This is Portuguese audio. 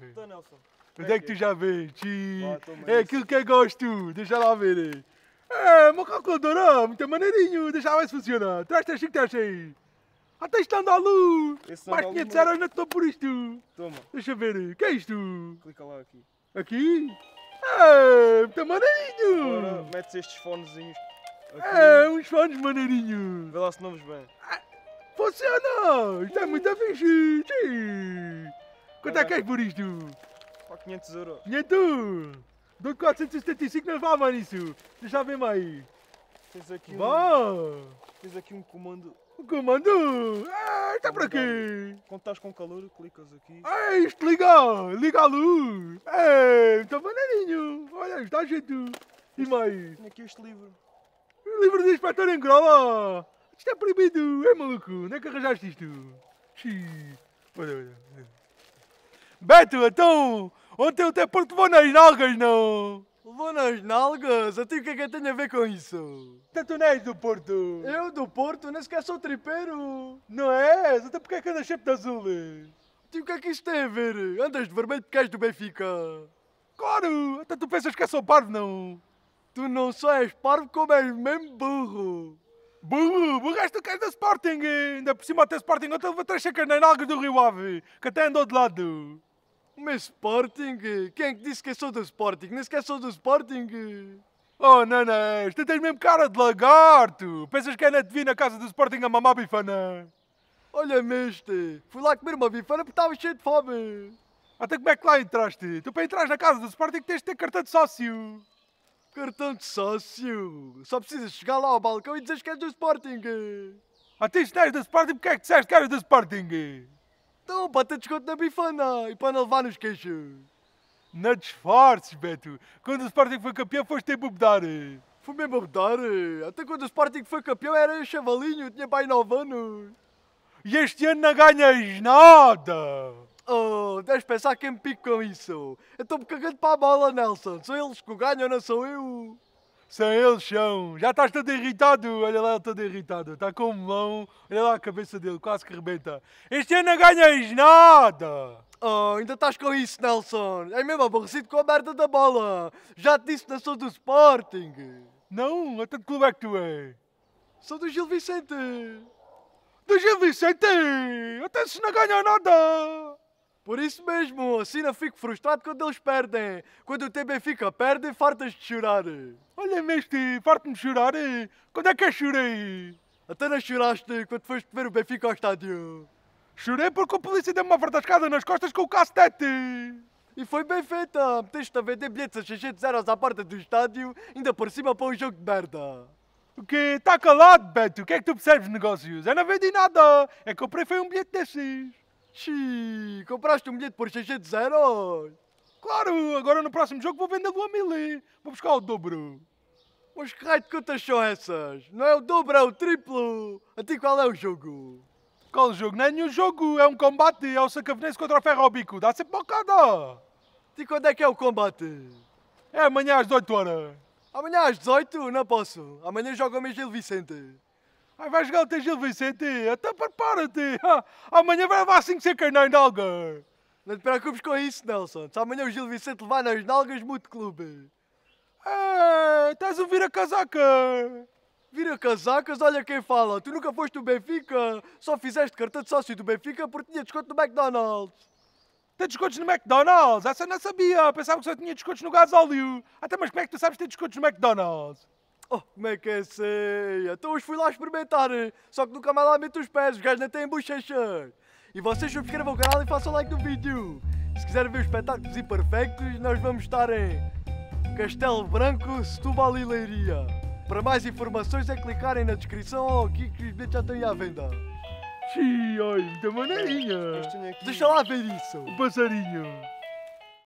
É. Então, Nelson. Onde é que tu já veio, ti? É aquilo que eu gosto, deixa lá ver né? É, uma calculadora, muito maneirinho, deixa lá ver se funciona. Traz, traz, traz aí. Até ah, tá está andando à luz. Mais 500 é euros não estou por isto. Toma. Deixa ver, o né? que é isto? Clica lá aqui. Aqui? É, muito maneirinho. Agora metes estes fonezinhos. É, uns fones maneirinhos. Vê lá se não vos vem. Ah, funciona, isto é muito afixo! Sim. Quanto é que és por isto? Pá, 500 euros. 500! Dou 475 não levava nisso. Deixa bem aí. Tens aqui Bom. um... Tens aqui um comando. Um comando? Ah, está por aqui. Quando estás com calor, clicas aqui. Ah, isto liga! Liga a luz! É, está então, maneirinho. Olha, está jeito. E mais? Tenho aqui este livro. O livro de inspector em Grola. Isto é proibido. É maluco. Onde é que arranjaste isto? Xiii. Olha, olha. Beto, então, ontem o Deporto levou nas nalgas, não? Levou nas nalgas? Até o que é que tem a ver com isso? Então tu não és do Porto. Eu do Porto? Nem sequer sou tripeiro. Não és? Até então porque é que andas sempre de azul? Até o que é que isto tem a ver? Andas de vermelho porque és do Benfica. Claro! Até então tu pensas que é só parvo, não? Tu não só és parvo, como és mesmo burro. Burro! Burro és tu que és da Sporting! Ainda por cima até Sporting, eu te levou três checas na alga do Rio Ave, que até andou de lado. Mas Sporting? Quem é que disse que é só do Sporting? Nem sequer sou do Sporting. Oh, Nanãs, tu tens mesmo cara de lagarto. Pensas que é na vi na casa do Sporting a mamar bifana? Olha, mestre, fui lá comer uma bifana porque estava cheio de fome. Até como é que lá entraste? Tu para entrar na casa do Sporting tens de ter cartão de sócio. Cartão de sócio? Só precisas chegar lá ao balcão e dizeres que és do Sporting. Até se és do Sporting, porque é que disseste que eras do Sporting? Então, para ter desconto na é bifana e para não levar nos queixos. Não disfarces, Beto. Quando o Sporting foi campeão, foste ter bobedar. Fui mesmo bobedar. Até quando o Sporting foi campeão, era chavalinho, tinha pai 9 anos. E este ano não ganhas nada. Oh, deves pensar quem me pico com isso. Eu estou-me cagando para a bola, Nelson. São eles que o ganham, não sou eu. São eles, são. Já estás todo irritado. Olha lá, todo irritado. Está com mão. Olha lá a cabeça dele, quase que rebenta. Este ano não ganhas nada. Oh, ainda estás com isso, Nelson. É mesmo aborrecido com a merda da bola. Já te disse, não sou do Sporting. Não, até de clube é que tu és? Sou do Gil Vicente. Do Gil Vicente! Até se não ganha nada. Por isso mesmo, assim não fico frustrado quando eles perdem. Quando o TB fica, perdem, fartas de chorar. Olha, mestre, farto-me de chorar. Quando é que eu chorei? Até não choraste quando foste ver o Benfica ao estádio. Chorei porque a polícia deu-me uma verdascada nas costas com o castete. E foi bem feita. Meteste a vender bilhetes a 600 euros à porta do estádio, ainda por cima para um jogo de merda. O quê? Está calado, Beto. O que é que tu percebes negócios? Eu não vendi nada. É que comprei foi um bilhete desses. Xiii, compraste um bilhete por 600 euros? Claro, agora no próximo jogo vou vendê-lo a mil. Vou buscar o dobro. Mas que raio de contas são essas? Não é o dobro, é o triplo. A ti qual é o jogo? Qual jogo? Não é nenhum jogo, é um combate. É o Sacavenense contra o Ferro Bico. Dá sempre bocada. E quando é que é o combate? É amanhã às 18 horas. Amanhã às 18? Não posso. Amanhã joga o Miguel Vicente. Ai, vai jogar o teu Gil Vicente, até então prepara-te. Amanhã vai levar 5 sem carnão na alguém. Não te preocupes com isso, Nelson. Se amanhã o Gil Vicente levar nas nalgas, muito clube. É, estás a vir a casaca. Vira casacas, olha quem fala. Tu nunca foste do Benfica, só fizeste cartão de sócio do Benfica porque tinha desconto no McDonald's. Tem descontos no McDonald's? Essa eu não sabia. Pensava que só tinha descontos no gasóleo. Até mas como é que tu sabes ter descontos no McDonald's? oh, como é que é ceia? Então hoje fui lá experimentar, só que nunca mais lá meto os pés, os gajos nem têm bochechas. E vocês subscrevam o canal e façam like no vídeo. Se quiserem ver espetáculos imperfeitos, nós vamos estar em Castelo Branco, Setúbal e Leiria. Para mais informações é clicarem na descrição ou aqui que os bilhetes já estão aí à venda. Xiii, olha, muita maneirinha. Deixa lá ver isso. O passarinho.